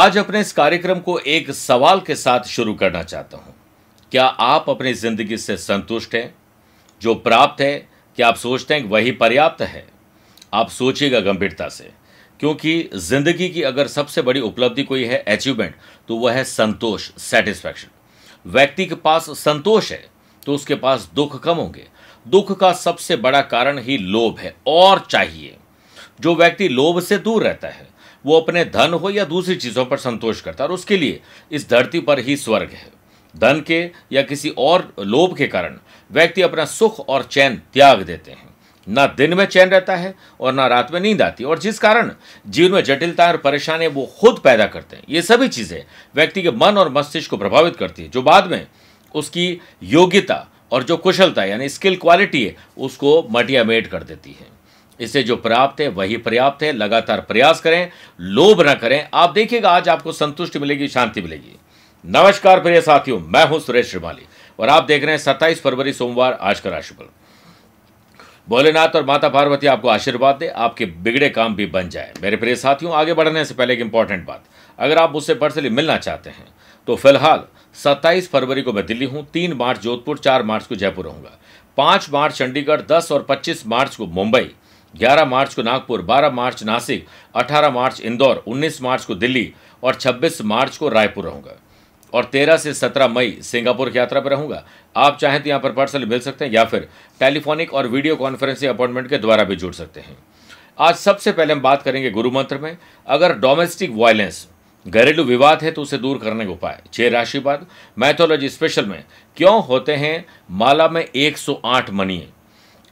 आज अपने इस कार्यक्रम को एक सवाल के साथ शुरू करना चाहता हूं क्या आप अपनी ज़िंदगी से संतुष्ट हैं जो प्राप्त है क्या आप सोचते हैं वही पर्याप्त है आप सोचिएगा गंभीरता से क्योंकि ज़िंदगी की अगर सबसे बड़ी उपलब्धि कोई है अचीवमेंट तो वह है संतोष सेटिस्फैक्शन व्यक्ति के पास संतोष है तो उसके पास दुख कम होंगे दुख का सबसे बड़ा कारण ही लोभ है और चाहिए जो व्यक्ति लोभ से दूर रहता है वो अपने धन हो या दूसरी चीज़ों पर संतोष करता है और उसके लिए इस धरती पर ही स्वर्ग है धन के या किसी और लोभ के कारण व्यक्ति अपना सुख और चैन त्याग देते हैं ना दिन में चैन रहता है और ना रात में नींद आती और जिस कारण जीवन में जटिलता और परेशानियां वो खुद पैदा करते हैं ये सभी चीज़ें व्यक्ति के मन और मस्तिष्क को प्रभावित करती है जो बाद में उसकी योग्यता और जो कुशलता यानी स्किल क्वालिटी है उसको मटियामेट कर देती है इससे जो पर्याप्त है वही पर्याप्त है लगातार प्रयास करें लोभ न करें आप देखिएगा आज आपको संतुष्टि मिलेगी शांति मिलेगी नमस्कार प्रिय साथियों मैं हूं सुरेश श्रीमाली और आप देख रहे हैं सत्ताईस फरवरी सोमवार आज का राशिफल भोलेनाथ और माता पार्वती आपको आशीर्वाद दे आपके बिगड़े काम भी बन जाए मेरे प्रिय साथियों आगे बढ़ने से पहले एक इंपॉर्टेंट बात अगर आप मुझसे पर्सनली मिलना चाहते हैं तो फिलहाल 27 फरवरी को मैं दिल्ली हूं तीन मार्च जोधपुर चार मार्च को जयपुर रहूंगा पांच मार्च चंडीगढ़ दस और पच्चीस मार्च को मुंबई 11 मार्च को नागपुर 12 मार्च नासिक 18 मार्च इंदौर 19 मार्च को दिल्ली और 26 मार्च को रायपुर रहूंगा और 13 से 17 मई सिंगापुर की यात्रा पर रहूंगा आप चाहें तो यहाँ पर पार्सल मिल सकते हैं या फिर टेलीफोनिक और वीडियो कॉन्फ्रेंसिंग अपॉइंटमेंट के द्वारा भी जुड़ सकते हैं आज सबसे पहले हम बात करेंगे गुरु मंत्र में अगर डोमेस्टिक वायलेंस घरेलू विवाद है तो उसे दूर करने के उपाय छह राशिवाद मैथोलॉजी स्पेशल में क्यों होते हैं माला में 108 मनी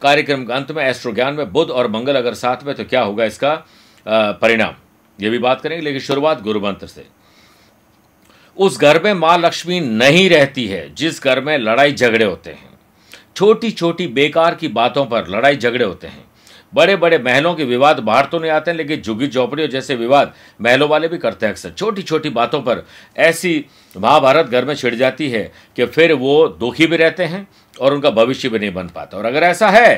कार्यक्रम के अंत में एस्ट्रो ज्ञान में बुध और मंगल अगर साथ में तो क्या होगा इसका परिणाम ये भी बात करेंगे लेकिन शुरुआत गुरु मंत्र से उस घर में मां लक्ष्मी नहीं रहती है जिस घर में लड़ाई झगड़े होते हैं छोटी छोटी बेकार की बातों पर लड़ाई झगड़े होते हैं बड़े बड़े महलों के विवाद बाहर तो नहीं आते हैं लेकिन झुग्गी झोपड़ियों जैसे विवाद महलों वाले भी करते हैं अक्सर छोटी छोटी बातों पर ऐसी महाभारत घर में छिड़ जाती है कि फिर वो दुखी भी रहते हैं और उनका भविष्य भी नहीं बन पाता और अगर ऐसा है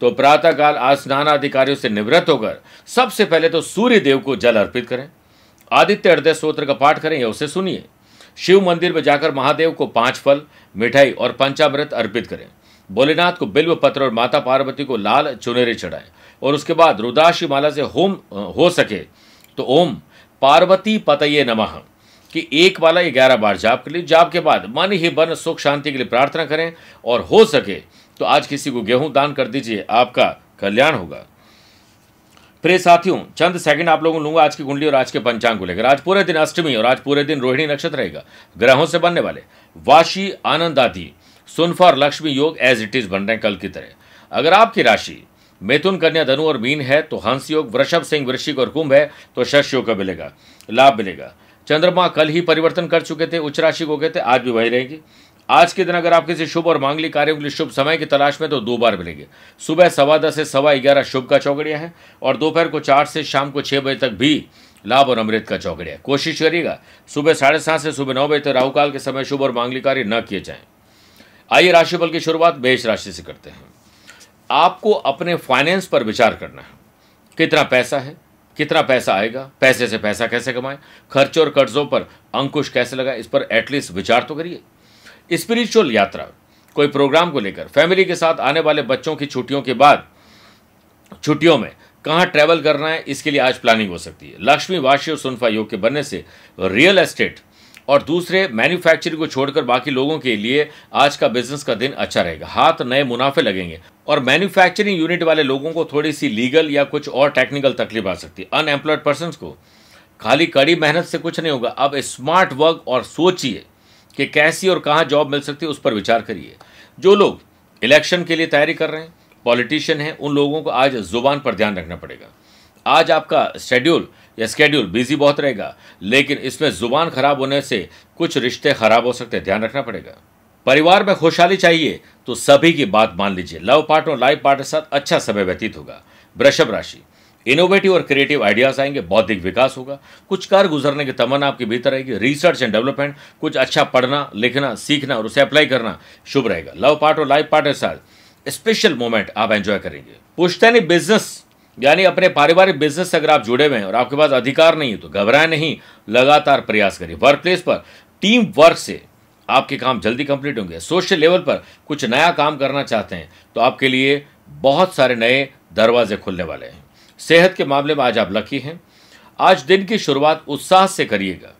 तो प्रातःकाल आस्नान अधिकारियों से निवृत्त होकर सबसे पहले तो सूर्य देव को जल अर्पित करें आदित्य हृदय स्त्रोत्र का पाठ करें या उसे सुनिए शिव मंदिर में जाकर महादेव को पांच फल मिठाई और पंचामृत अर्पित करें भोलेनाथ को बिल्व पत्र और माता पार्वती को लाल चुनेरे चढ़ाए और उसके बाद रुदाशी माला से होम हो सके तो ओम पार्वती पतये नमः कि एक माला ग्यारह बार जाप कर ली जाप के बाद मन ही बन सुख शांति के लिए प्रार्थना करें और हो सके तो आज किसी को गेहूं दान कर दीजिए आपका कल्याण होगा प्रिय साथियों चंद सेकंड आप लोगों लूंगा आज की कुंडली और आज के पंचांग को लेकर आज पूरे दिन अष्टमी और आज पूरे दिन रोहिणी नक्षत्र रहेगा ग्रहों से बनने वाले वाशी आनंद आदि सुनफा और लक्ष्मी योग एज इट इज बन रहे हैं कल की तरह अगर आपकी राशि मेथुन कन्या धनु और मीन है तो हंस योग वृषभ सिंह वृश्चिक और कुंभ है तो शश योग का मिलेगा लाभ मिलेगा चंद्रमा कल ही परिवर्तन कर चुके थे उच्च राशि को गए थे आज भी वही रहेगी आज के दिन अगर आप किसी शुभ और मांगलिक कार्यों के लिए शुभ समय की तलाश में तो दो बार मिलेंगे सुबह सवा दस से सवा ग्यारह शुभ का चौकड़िया है और दोपहर को चार से शाम को छः बजे तक भी लाभ और अमृत का चौकड़िया कोशिश करिएगा सुबह साढ़े सात से सुबह नौ बजे तक राहुकाल के समय शुभ और मांगलिक कार्य न किए जाएं आइए राशिफल की शुरुआत मेष राशि से करते हैं आपको अपने फाइनेंस पर विचार करना है कितना पैसा है कितना पैसा आएगा पैसे से पैसा कैसे कमाएं खर्च और कर्जों पर अंकुश कैसे लगा इस पर एटलीस्ट विचार तो करिए स्पिरिचुअल यात्रा कोई प्रोग्राम को लेकर फैमिली के साथ आने वाले बच्चों की छुट्टियों के बाद छुट्टियों में कहाँ ट्रैवल करना है इसके लिए आज प्लानिंग हो सकती है लक्ष्मी वाशी और सुनफा योग के बनने से रियल एस्टेट और दूसरे मैन्युफैक्चरिंग को छोड़कर बाकी लोगों के लिए आज का बिजनेस का दिन अच्छा रहेगा हाथ नए मुनाफे लगेंगे और मैन्युफैक्चरिंग यूनिट वाले लोगों को थोड़ी सी लीगल या कुछ और टेक्निकल तकलीफ आ सकती है अनएम्प्लॉयड पर्सन को खाली कड़ी मेहनत से कुछ नहीं होगा अब स्मार्ट वर्क और सोचिए कि कैसी और कहाँ जॉब मिल सकती है उस पर विचार करिए जो लोग इलेक्शन के लिए तैयारी कर रहे हैं पॉलिटिशियन हैं उन लोगों को आज जुबान पर ध्यान रखना पड़ेगा आज आपका शेड्यूल यह स्केड्यूल बिजी बहुत रहेगा लेकिन इसमें जुबान खराब होने से कुछ रिश्ते खराब हो सकते हैं ध्यान रखना पड़ेगा परिवार में खुशहाली चाहिए तो सभी की बात मान लीजिए लव पार्ट और लाइफ पार्ट के साथ अच्छा समय व्यतीत होगा वृषभ राशि इनोवेटिव और क्रिएटिव आइडियाज आएंगे बौद्धिक विकास होगा कुछ कार गुजरने की तमन्ना आपके भीतर रहेगी रिसर्च एंड डेवलपमेंट कुछ अच्छा पढ़ना लिखना सीखना और उसे अप्लाई करना शुभ रहेगा लव पार्ट और लाइफ पार्ट के साथ स्पेशल मोमेंट आप एंजॉय करेंगे पुश्तैनी बिजनेस यानी अपने पारिवारिक बिजनेस से अगर आप जुड़े हुए हैं और आपके पास अधिकार नहीं है तो घबराएं नहीं लगातार प्रयास करिए वर्क प्लेस पर टीम वर्क से आपके काम जल्दी कंप्लीट होंगे सोशल लेवल पर कुछ नया काम करना चाहते हैं तो आपके लिए बहुत सारे नए दरवाजे खुलने वाले हैं सेहत के मामले में आज आप लकी हैं आज दिन की शुरुआत उत्साह से करिएगा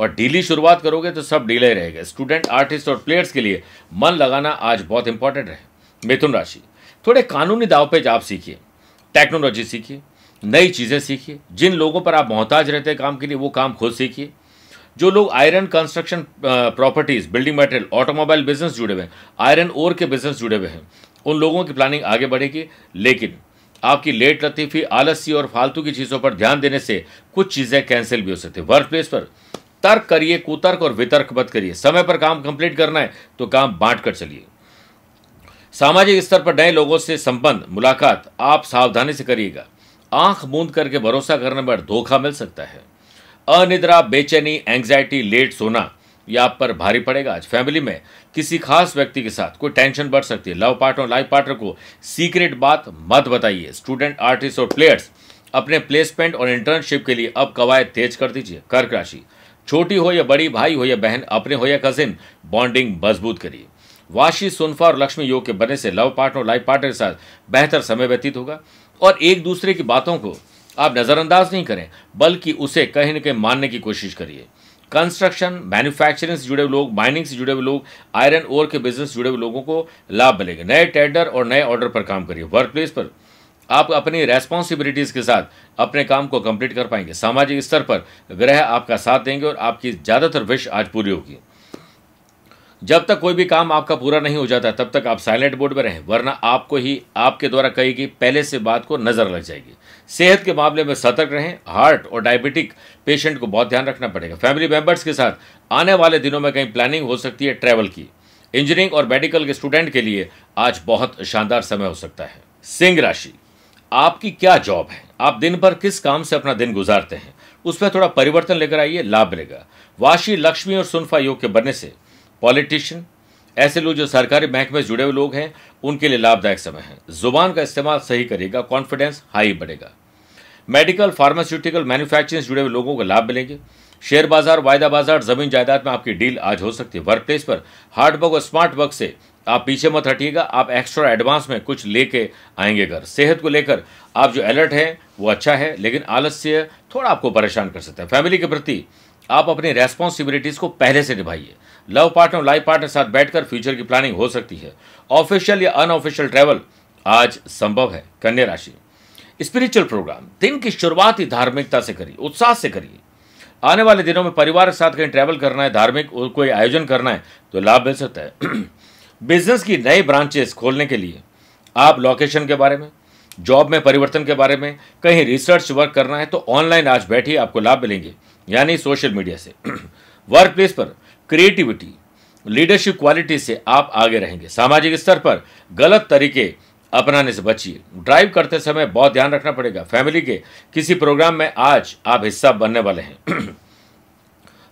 और डीली शुरुआत करोगे तो सब डीले रहेगा स्टूडेंट आर्टिस्ट और प्लेयर्स के लिए मन लगाना आज बहुत इंपॉर्टेंट है मिथुन राशि थोड़े कानूनी दाव पे आप सीखिए टेक्नोलॉजी सीखिए नई चीज़ें सीखिए जिन लोगों पर आप मोहताज रहते हैं काम के लिए वो काम खुद सीखिए जो लोग iron construction properties building material automobile business जुड़े हुए हैं आयरन ओर के बिजनेस जुड़े हुए हैं उन लोगों की प्लानिंग आगे बढ़ेगी लेकिन आपकी लेट लतीफ़ी आलसी और फालतू की चीज़ों पर ध्यान देने से कुछ चीज़ें कैंसिल भी हो सकती है वर्क प्लेस पर तर्क करिए कुतर्क और वितर्क मत करिए समय पर काम कंप्लीट करना है तो काम बांट कर चलिए सामाजिक स्तर पर नए लोगों से संबंध मुलाकात आप सावधानी से करिएगा आंख बूंद करके भरोसा करने पर धोखा मिल सकता है अनिद्रा बेचैनी एंग्जाइटी लेट सोना यह आप पर भारी पड़ेगा आज फैमिली में किसी खास व्यक्ति के साथ कोई टेंशन बढ़ सकती है लव पार्टनर लाइफ पार्टनर को सीक्रेट बात मत बताइए स्टूडेंट आर्टिस्ट और प्लेयर्स अपने प्लेसमेंट और इंटर्नशिप के लिए अब कवायद तेज कर दीजिए कर्क राशि छोटी हो या बड़ी भाई हो या बहन अपने हो या कजिन बॉन्डिंग मजबूत करिए वाशी सुनफा और लक्ष्मी योग के बनने से लव पार्टनर और लाइफ पार्टनर के साथ बेहतर समय व्यतीत होगा और एक दूसरे की बातों को आप नज़रअंदाज नहीं करें बल्कि उसे कहीं न कहीं मानने की कोशिश करिए कंस्ट्रक्शन मैन्युफैक्चरिंग से जुड़े हुए लोग माइनिंग से जुड़े हुए लोग आयरन ओर के बिजनेस से जुड़े हुए लोगों को लाभ मिलेगा नए टेंडर और नए ऑर्डर पर काम करिए वर्क प्लेस पर आप अपनी रेस्पॉन्सिबिलिटीज़ के साथ अपने काम को कंप्लीट कर पाएंगे सामाजिक स्तर पर ग्रह आपका साथ देंगे और आपकी ज़्यादातर विश आज पूरी होगी जब तक कोई भी काम आपका पूरा नहीं हो जाता तब तक आप साइलेंट बोर्ड में रहें वरना आपको ही आपके द्वारा कही गई पहले से बात को नज़र लग जाएगी सेहत के मामले में सतर्क रहें हार्ट और डायबिटिक पेशेंट को बहुत ध्यान रखना पड़ेगा फैमिली मेंबर्स के साथ आने वाले दिनों में कहीं प्लानिंग हो सकती है ट्रैवल की इंजीनियरिंग और मेडिकल के स्टूडेंट के लिए आज बहुत शानदार समय हो सकता है सिंह राशि आपकी क्या जॉब है आप दिन भर किस काम से अपना दिन गुजारते हैं उसमें थोड़ा परिवर्तन लेकर आइए लाभ मिलेगा वाशी लक्ष्मी और सुनफा योग के बनने से पॉलिटिशियन ऐसे लोग जो सरकारी बैंक में जुड़े हुए लोग हैं उनके लिए लाभदायक समय है जुबान का इस्तेमाल सही करेगा कॉन्फिडेंस हाई बढ़ेगा मेडिकल फार्मास्यूटिकल मैन्युफैक्चरिंग से जुड़े हुए लोगों को लाभ मिलेंगे शेयर बाजार वायदा बाजार जमीन जायदाद में आपकी डील आज हो सकती है वर्क प्लेस पर हार्ड वर्क और स्मार्ट वर्क से आप पीछे मत हटिएगा आप एक्स्ट्रा एडवांस में कुछ लेके आएंगे घर सेहत को लेकर आप जो अलर्ट हैं वो अच्छा है लेकिन आलस्य थोड़ा आपको परेशान कर सकता है फैमिली के प्रति आप अपनी रेस्पॉन्सिबिलिटीज़ को पहले से निभाइए लव पार्टनर लाइफ पार्टनर साथ बैठकर फ्यूचर की प्लानिंग हो सकती है ऑफिशियल या अनऑफिशियल ट्रैवल आज संभव है कन्या राशि स्पिरिचुअल प्रोग्राम दिन की शुरुआत ही धार्मिकता से करिए उत्साह से करिए आने वाले दिनों में परिवार के साथ कहीं ट्रैवल करना है धार्मिक कोई आयोजन करना है तो लाभ मिल सकता है बिजनेस की नए ब्रांचेस खोलने के लिए आप लोकेशन के बारे में जॉब में परिवर्तन के बारे में कहीं रिसर्च वर्क करना है तो ऑनलाइन आज बैठिए आपको लाभ मिलेंगे यानी सोशल मीडिया से वर्क प्लेस पर क्रिएटिविटी लीडरशिप क्वालिटी से आप आगे रहेंगे सामाजिक स्तर पर गलत तरीके अपनाने से बचिए ड्राइव करते समय बहुत ध्यान रखना पड़ेगा फैमिली के किसी प्रोग्राम में आज आप हिस्सा बनने वाले हैं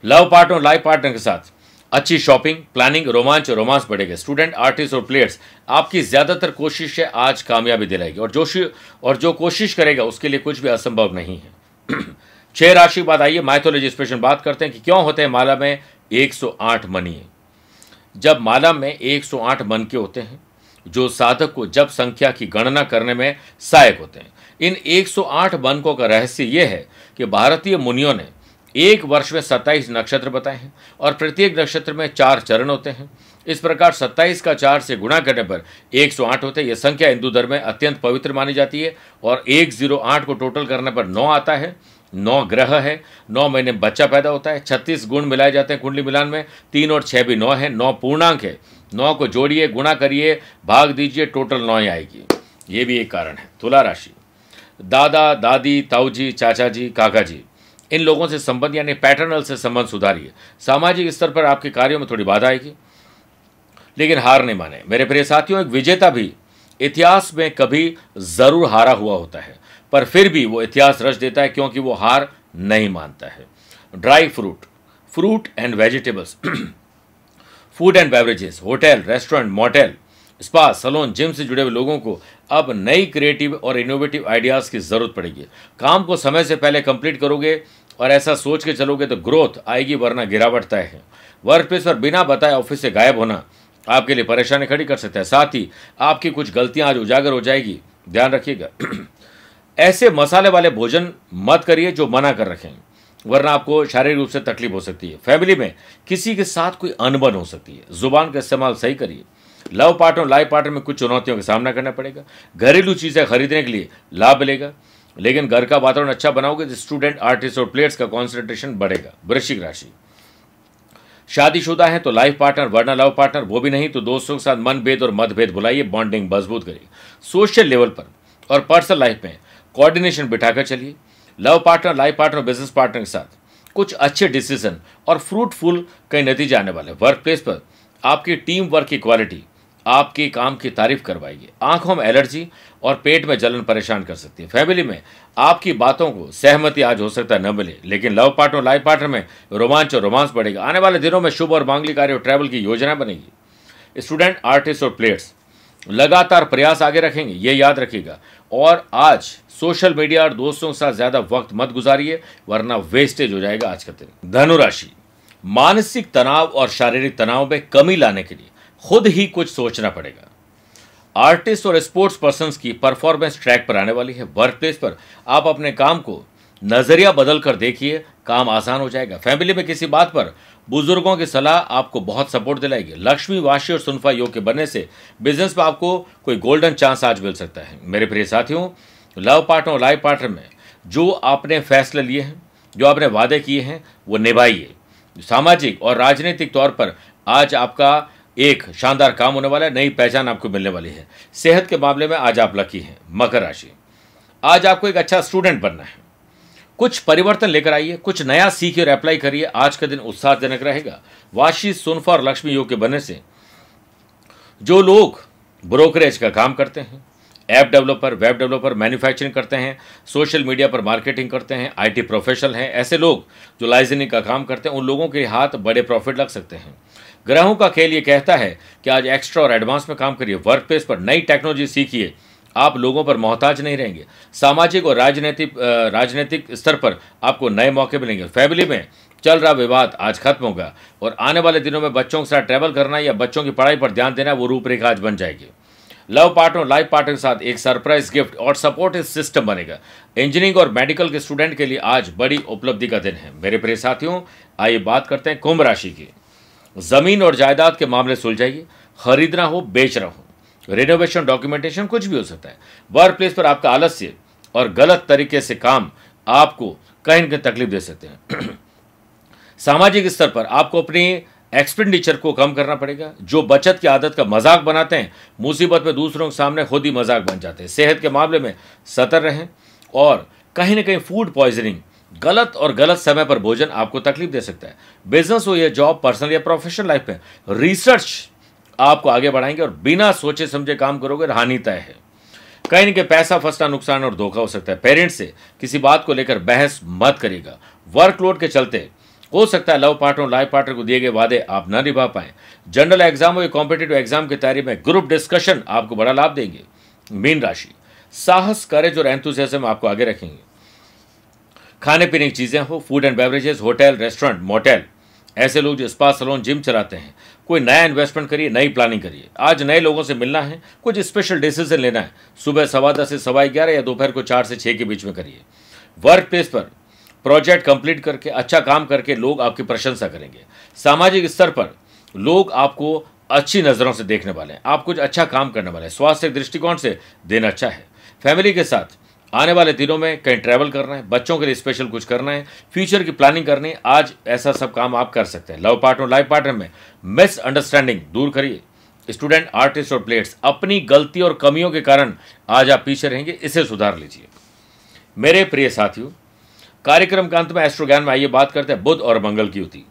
लव पार्टनर लाइफ पार्टनर के साथ अच्छी शॉपिंग प्लानिंग रोमांच और रोमांस बढ़ेगा स्टूडेंट आर्टिस्ट और प्लेयर्स आपकी ज़्यादातर कोशिश है आज कामयाबी दिलाएगी और जोशी और जो कोशिश करेगा उसके लिए कुछ भी असंभव नहीं है छह राशि बाद आइए माइथोलॉजी स्पेशल बात करते हैं कि क्यों होते हैं माला में 108 मनी जब माला में 108 मन के होते हैं जो साधक को जब संख्या की गणना करने में सहायक होते हैं इन 108 बनकों का रहस्य यह है कि भारतीय मुनियों ने एक वर्ष में सत्ताईस नक्षत्र बताए हैं और प्रत्येक नक्षत्र में चार चरण होते हैं इस प्रकार सत्ताईस का चार से गुणा करने पर एक सौ आठ होते हैं यह संख्या हिंदू धर्म में अत्यंत पवित्र मानी जाती है और एक जीरो आठ को टोटल करने पर नौ आता है नौ ग्रह है नौ महीने बच्चा पैदा होता है छत्तीस गुण मिलाए जाते हैं कुंडली मिलान में तीन और छः भी नौ है नौ पूर्णांक है नौ को जोड़िए गुणा करिए भाग दीजिए टोटल नौ ही आएगी ये भी एक कारण है तुला राशि दादा दादी ताऊ जी चाचा जी काका जी इन लोगों से संबंध यानी पैटर्नल से संबंध सुधारिए सामाजिक स्तर पर आपके कार्यों में थोड़ी बाधा आएगी लेकिन हार नहीं माने मेरे प्रिय साथियों एक विजेता भी इतिहास में कभी ज़रूर हारा हुआ होता है पर फिर भी वो इतिहास रच देता है क्योंकि वो हार नहीं मानता है dry fruit fruit and vegetables food and beverages hotel restaurant motel spa salon gym से जुड़े हुए लोगों को अब नई क्रिएटिव और इनोवेटिव आइडियाज़ की ज़रूरत पड़ेगी काम को समय से पहले कंप्लीट करोगे और ऐसा सोच के चलोगे तो ग्रोथ आएगी वरना गिरावट तय है वर्क प्लेस पर बिना बताए ऑफिस से गायब होना आपके लिए परेशानी खड़ी कर सकता है साथ ही आपकी कुछ गलतियां आज उजागर हो जाएगी ध्यान रखिएगा ऐसे मसाले वाले भोजन मत करिए जो मना कर रखें वरना आपको शारीरिक रूप से तकलीफ हो सकती है फैमिली में किसी के साथ कोई अनबन हो सकती है जुबान का इस्तेमाल सही करिए लव पार्टनर लाइफ पार्टनर में कुछ चुनौतियों का सामना करना पड़ेगा घरेलू चीज़ें खरीदने के लिए लाभ मिलेगा लेकिन घर का वातावरण अच्छा बनाओगे तो स्टूडेंट आर्टिस्ट और प्लेयर्स का कॉन्सेंट्रेशन बढ़ेगा वृश्चिक राशि शादीशुदा है तो लाइफ पार्टनर वरना लव पार्टनर वो भी नहीं तो दोस्तों के साथ मनभेद और मतभेद बुलाइए बॉन्डिंग मजबूत करिए सोशल लेवल पर और पर्सनल लाइफ में कोऑर्डिनेशन बिठाकर चलिए love partner life partner business partner के साथ कुछ अच्छे डिसीजन और फ्रूटफुल कई नतीजे आने वाले वर्क प्लेस पर आपकी टीम वर्क की क्वालिटी आपके काम की तारीफ करवाएगी आंखों में एलर्जी और पेट में जलन परेशान कर सकती है फैमिली में आपकी बातों को सहमति आज हो सकता है न मिले लेकिन लव पार्टनर लाइफ पार्टनर में रोमांच और रोमांस बढ़ेगा आने वाले दिनों में शुभ और मांगलिक कार्य और ट्रैवल की योजना बनेगी स्टूडेंट आर्टिस्ट और प्लेयर्स लगातार प्रयास आगे रखेंगे ये याद रखिएगा और आज सोशल मीडिया और दोस्तों के साथ ज़्यादा वक्त मत गुजारिए वरना वेस्टेज हो जाएगा आज का दिन धनुराशि मानसिक तनाव और शारीरिक तनाव में कमी लाने के लिए खुद ही कुछ सोचना पड़ेगा आर्टिस्ट और स्पोर्ट्स पर्सन की परफॉर्मेंस ट्रैक पर आने वाली है वर्क प्लेस पर आप अपने काम को नज़रिया बदल कर देखिए काम आसान हो जाएगा फैमिली में किसी बात पर बुजुर्गों की सलाह आपको बहुत सपोर्ट दिलाएगी लक्ष्मी वाशी और सुनफा योग के बनने से बिजनेस में आपको कोई गोल्डन चांस आज मिल सकता है मेरे प्रिय साथियों लव पार्टनर और लाइफ पार्टनर में जो आपने फैसले लिए हैं जो आपने वादे किए हैं वो निभाइए सामाजिक और राजनीतिक तौर पर आज आपका एक शानदार काम होने वाला है नई पहचान आपको मिलने वाली है सेहत के मामले में आज आप लकी हैं मकर राशि आज आपको एक अच्छा स्टूडेंट बनना है कुछ परिवर्तन लेकर आइए कुछ नया सीखिए और अप्लाई करिए आज का दिन उत्साहजनक रहेगा वाशी सुनफा और लक्ष्मी योग के बनने से जो लोग ब्रोकरेज का काम करते हैं app developer web developer manufacturing करते हैं सोशल मीडिया पर मार्केटिंग करते हैं आईटी प्रोफेशनल हैं ऐसे लोग जो लाइजनिंग का काम करते हैं उन लोगों के हाथ बड़े प्रॉफिट लग सकते हैं ग्रहों का खेल ये कहता है कि आज एक्स्ट्रा और एडवांस में काम करिए वर्क प्लेस पर नई टेक्नोलॉजी सीखिए आप लोगों पर मोहताज नहीं रहेंगे सामाजिक और राजनीतिक राजनीतिक स्तर पर आपको नए मौके मिलेंगे फैमिली में चल रहा विवाद आज खत्म होगा और आने वाले दिनों में बच्चों के साथ ट्रैवल करना या बच्चों की पढ़ाई पर ध्यान देना वो रूपरेखा आज बन जाएगी लव पार्टनर लाइफ पार्टनर के साथ एक सरप्राइज गिफ्ट और सपोर्टिव सिस्टम बनेगा इंजीनियरिंग और मेडिकल के स्टूडेंट के लिए आज बड़ी उपलब्धि का दिन है मेरे प्रिय साथियों आइए बात करते हैं कुंभ राशि की ज़मीन और जायदाद के मामले सुलझाइए खरीदना हो बेचना हो रिनोवेशन डॉक्यूमेंटेशन कुछ भी हो सकता है वर्क प्लेस पर आपका आलस्य और गलत तरीके से काम आपको कहीं ना कहीं तकलीफ दे सकते हैं सामाजिक स्तर पर आपको अपनी एक्सपेंडिचर को कम करना पड़ेगा जो बचत की आदत का मजाक बनाते हैं मुसीबत में दूसरों के सामने खुद ही मजाक बन जाते हैं सेहत के मामले में सतर रहें और कहीं ना कहीं फूड पॉइजनिंग गलत और गलत समय पर भोजन आपको तकलीफ दे सकता है बिजनेस हो या जॉब पर्सनल या प्रोफेशनल लाइफ में रिसर्च आपको आगे बढ़ाएंगे और बिना सोचे समझे काम करोगे हानि तय है कहीं ना कहीं पैसा फंसना नुकसान और धोखा हो सकता है पेरेंट्स से किसी बात को लेकर बहस मत करिएगा वर्कलोड के चलते हो सकता है लव पार्टनर लाइफ पार्टनर को दिए गए वादे आप ना निभा पाए जनरल एग्जाम और कॉम्पिटेटिव एग्जाम की तैयारी में ग्रुप डिस्कशन आपको बड़ा लाभ देंगे मीन राशि साहस करेज और एंथुजियाज्म आपको आगे रखेंगे खाने पीने की चीज़ें हो food and beverages hotel restaurant motel ऐसे लोग जो स्पा सलोन जिम चलाते हैं कोई नया इन्वेस्टमेंट करिए नई प्लानिंग करिए आज नए लोगों से मिलना है कुछ स्पेशल डिसीजन लेना है सुबह सवा दस से सवा ग्यारह या दोपहर को चार से छः के बीच में करिए वर्क प्लेस पर प्रोजेक्ट कंप्लीट करके अच्छा काम करके लोग आपकी प्रशंसा करेंगे सामाजिक स्तर पर लोग आपको अच्छी नज़रों से देखने वाले हैं आप कुछ अच्छा काम करने वाले हैं स्वास्थ्य दृष्टिकोण से दिन अच्छा है फैमिली के साथ आने वाले दिनों में कहीं ट्रैवल करना है बच्चों के लिए स्पेशल कुछ करना है फ्यूचर की प्लानिंग करनी है आज ऐसा सब काम आप कर सकते हैं लव पार्टनर लाइफ पार्टनर में मिस अंडरस्टैंडिंग दूर करिए स्टूडेंट आर्टिस्ट और प्लेयर्स अपनी गलती और कमियों के कारण आज आप पीछे रहेंगे इसे सुधार लीजिए मेरे प्रिय साथियों कार्यक्रम के अंत में एस्ट्रो ज्ञान में आइए बात करते हैं बुद्ध और मंगल की युति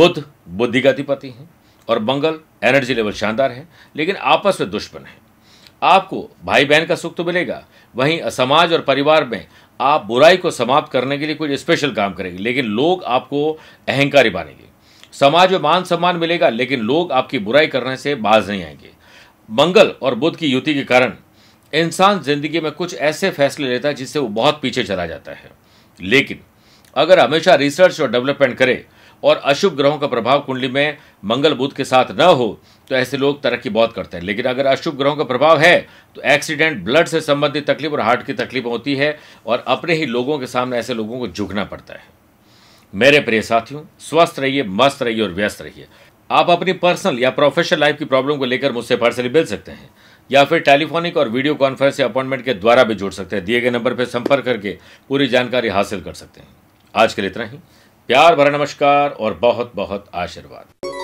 बुद्ध बुद्धि का अधिपति हैं और मंगल एनर्जी लेवल शानदार है लेकिन आपस में दुश्मन है आपको भाई बहन का सुख तो मिलेगा वहीं समाज और परिवार में आप बुराई को समाप्त करने के लिए कुछ स्पेशल काम करेंगे लेकिन लोग आपको अहंकारी मानेंगे समाज में मान सम्मान मिलेगा लेकिन लोग आपकी बुराई करने से बाज नहीं आएंगे मंगल और बुद्ध की युति के कारण इंसान जिंदगी में कुछ ऐसे फैसले लेता है जिससे वो बहुत पीछे चला जाता है लेकिन अगर हमेशा रिसर्च और डेवलपमेंट करे और अशुभ ग्रहों का प्रभाव कुंडली में मंगल बुद्ध के साथ न हो तो ऐसे लोग तरक्की बहुत करते हैं लेकिन अगर अशुभ ग्रहों का प्रभाव है तो एक्सीडेंट ब्लड से संबंधित तकलीफ और हार्ट की तकलीफ होती है और अपने ही लोगों के सामने ऐसे लोगों को झुकना पड़ता है मेरे प्रिय साथियों स्वस्थ रहिए मस्त रहिए और व्यस्त रहिए आप अपनी पर्सनल या प्रोफेशनल लाइफ की प्रॉब्लम को लेकर मुझसे पर्सनली मिल सकते हैं या फिर टेलीफोनिक और वीडियो कॉन्फ्रेंस या अपॉइंटमेंट के द्वारा भी जुड़ सकते हैं दिए गए नंबर पर संपर्क करके पूरी जानकारी हासिल कर सकते हैं आज के लिए इतना ही प्यार भरा नमस्कार और बहुत बहुत आशीर्वाद